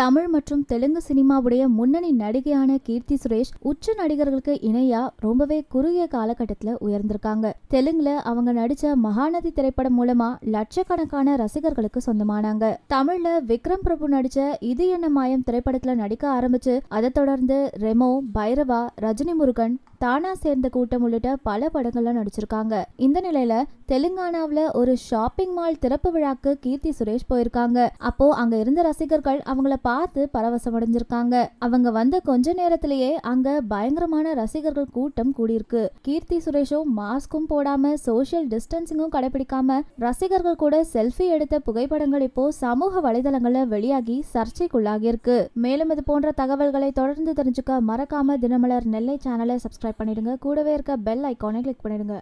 தமிழ் மற்றும் தெலுங்கு சினிமாவுடைய முன்னணி நடிகையான கீர்த்தி சுரேஷ் உச்ச நடிகர்களுக்கு இணையா ரொம்பவே குறுகிய காலகட்டத்தில் உயர்ந்திருக்காங்க தெலுங்குல அவங்க நடிச்ச மகாநதி திரைப்படம் மூலமா லட்சக்கணக்கான ரசிகர்களுக்கு சொந்தமானாங்க தமிழ்ல விக்ரம் பிரபு நடிச்ச இது என்ன மாயம் திரைப்படத்துல நடிக்க ஆரம்பிச்சு அதை தொடர்ந்து ரெமோ பைரவா ரஜினி முருகன் தானா சேர்ந்த கூட்டம் உள்ளிட்ட பல படங்கள்ல நடிச்சிருக்காங்க இந்த நிலையில தெலுங்கானாவில் ஒரு ஷாப்பிங் மால் திறப்பு விழாக்கு கீர்த்தி சுரேஷ் போயிருக்காங்க அப்போ அங்க இருந்த ரசிகர்கள் அவங்கள பார்த்து பரவசம் அடைஞ்சிருக்காங்க அவங்க வந்த கொஞ்ச நேரத்திலேயே அங்க பயங்கரமான ரசிகர்கள் கூட்டம் கூடியிருக்கு கீர்த்தி சுரேஷும் மாஸ்க்கும் போடாம சோசியல் டிஸ்டன்சிங்கும் கடைபிடிக்காம ரசிகர்கள் கூட செல்ஃபி எடுத்த புகைப்படங்கள் இப்போ சமூக வலைதளங்கள்ல வெளியாகி சர்ச்சைக்குள்ளாகி இருக்கு மேலும் இது போன்ற தகவல்களை தொடர்ந்து தெரிஞ்சுக்க மறக்காம தினமலர் நெல்லை சேனலை சப்ஸ்கிரைப் சப்ஸ்கிரைப் பண்ணிடுங்க கூடவே இருக்க பெல் ஐக்கானை கிளிக் பண்ணிடுங்க